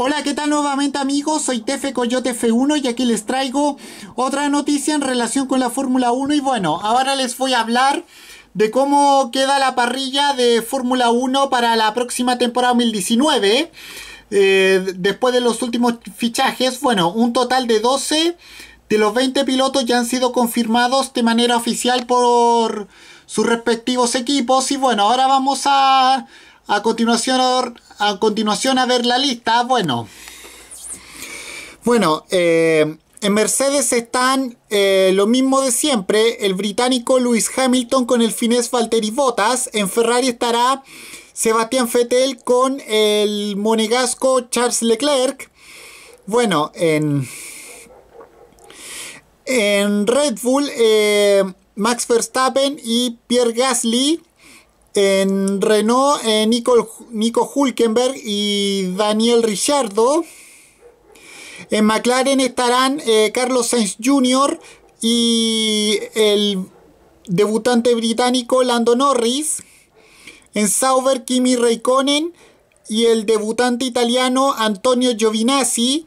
Hola, ¿qué tal nuevamente amigos? Soy Tefe Coyote F1 y aquí les traigo otra noticia en relación con la Fórmula 1 y bueno, ahora les voy a hablar de cómo queda la parrilla de Fórmula 1 para la próxima temporada 2019. Eh, después de los últimos fichajes, bueno, un total de 12 de los 20 pilotos ya han sido confirmados de manera oficial por sus respectivos equipos y bueno, ahora vamos a a continuación, a continuación a ver la lista. Ah, bueno. Bueno, eh, en Mercedes están eh, lo mismo de siempre, el británico Lewis Hamilton con el finés Valtteri Bottas. En Ferrari estará Sebastián Vettel con el monegasco Charles Leclerc. Bueno, en, en Red Bull, eh, Max Verstappen y Pierre Gasly. En Renault, eh, Nico, Hulkenberg y Daniel Ricciardo. En McLaren estarán eh, Carlos Sainz Jr. y el debutante británico Lando Norris. En Sauber, Kimi Raikkonen y el debutante italiano Antonio Giovinazzi.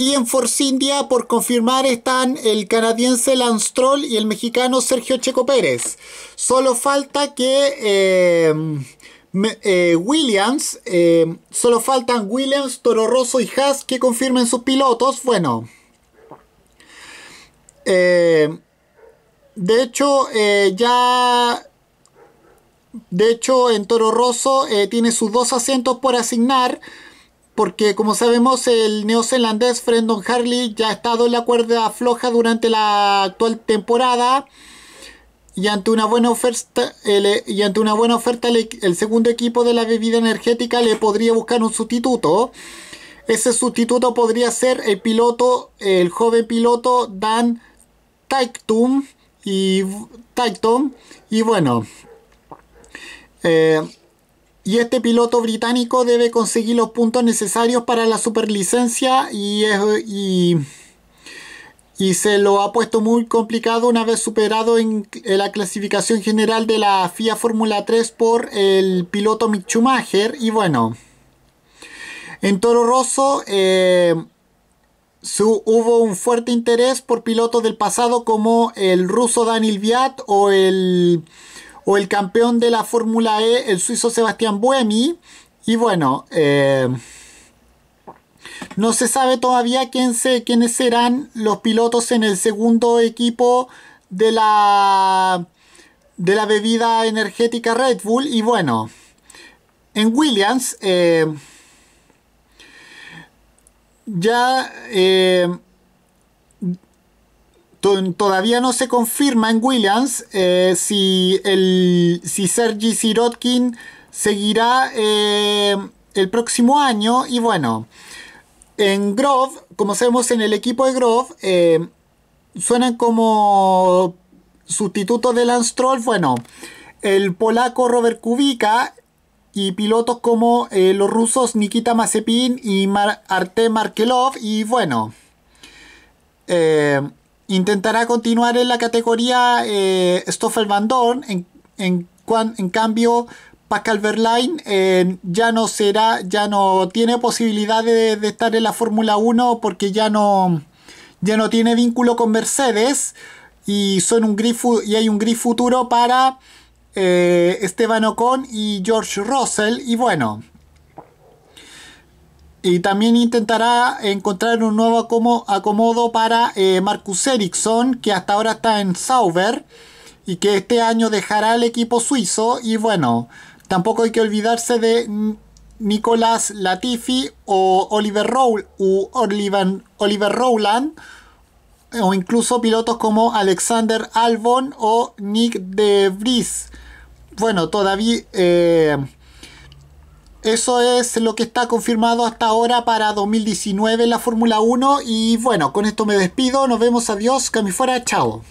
Y en Force India, por confirmar, están el canadiense Lance Troll y el mexicano Sergio Checo Pérez. Solo falta que em, eh, Williams, em, solo faltan Williams, Toro Rosso y Haas que confirmen sus pilotos. Bueno, em, de hecho, eh, ya de hecho, en Toro Rosso eh, tiene sus dos asientos por asignar porque como sabemos el neozelandés Brendan Harley ya ha estado en la cuerda floja durante la actual temporada y ante una buena oferta, el, y ante una buena oferta el, segundo equipo de la bebida energética le podría buscar un sustituto. Ese sustituto podría ser el piloto, el joven piloto Dan Taiktum y y bueno eh, y este piloto británico debe conseguir los puntos necesarios para la superlicencia y, y, se lo ha puesto muy complicado una vez superado en, la clasificación general de la FIA Fórmula 3 por el piloto Mick Schumacher. Y bueno, en Toro Rosso eh, hubo un fuerte interés por pilotos del pasado como el ruso Daniel Viat o el o el campeón de la Fórmula E, el suizo Sebastián Buemi. Y bueno, eh, no se sabe todavía quién quiénes serán los pilotos en el segundo equipo de la, de la bebida energética Red Bull. Y bueno, en Williams eh, ya... Eh, todavía no se confirma en Williams eh, si, el, si Sergi Sirotkin seguirá eh, el próximo año. Y bueno, en Grove, como sabemos en el equipo de Grove, eh, suenan como sustitutos de Lance Troll. Bueno, el polaco Robert Kubica y pilotos como los rusos Nikita Mazepin y Mar Markelov. Y bueno. Intentará continuar en la categoría eh, Stoffel Van Dorn, en, cambio Pascal Verlaine eh, ya no será, ya no tiene posibilidad de, estar en la Fórmula 1 porque ya no, ya no tiene vínculo con Mercedes y, son un y hay un gris futuro para eh, Esteban Ocon y George Russell y bueno, y también intentará encontrar un nuevo acomodo para eh, Marcus Ericsson, que hasta ahora está en Sauber y que este año dejará el equipo suizo. Y bueno, tampoco hay que olvidarse de Nicolás Latifi o Oliver, Oliver, Oliver Rowland, o incluso pilotos como Alexander Albon o Nick de Vries. Bueno, todavía. Eh, eso es lo que está confirmado hasta ahora para 2019 en la Fórmula 1. Y bueno, con esto me despido. Nos vemos. Adiós. mi fuera. Chao.